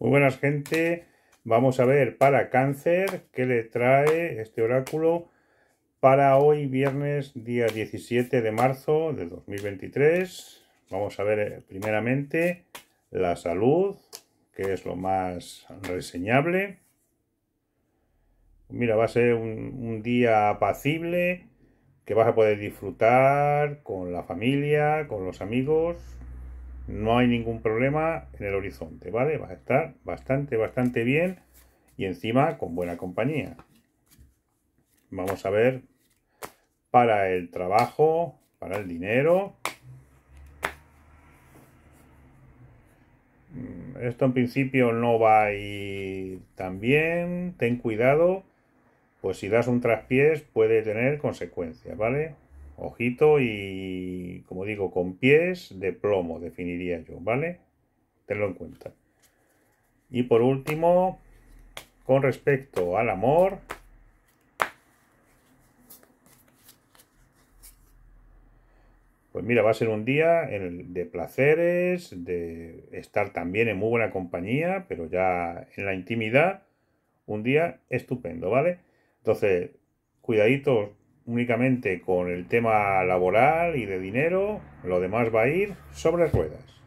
Muy buenas gente, vamos a ver para cáncer qué le trae este oráculo para hoy viernes día 17 de marzo de 2023. Vamos a ver eh, primeramente la salud, que es lo más reseñable. Mira, va a ser un, un día apacible que vas a poder disfrutar con la familia, con los amigos, no hay ningún problema en el horizonte, ¿vale? Va a estar bastante, bastante bien y encima con buena compañía. Vamos a ver para el trabajo, para el dinero. Mm, esto en principio no va a ir tan bien. Ten cuidado, pues si das un traspiés puede tener consecuencias, ¿vale? Ojito y, como digo, con pies de plomo, definiría yo, ¿vale? Tenlo en cuenta. Y por último, con respecto al amor, pues mira, va a ser un día de placeres, de estar también en muy buena compañía, pero ya en la intimidad, un día estupendo, ¿vale? Entonces, cuidaditos únicamente con el tema laboral y de dinero, lo demás va a ir sobre ruedas.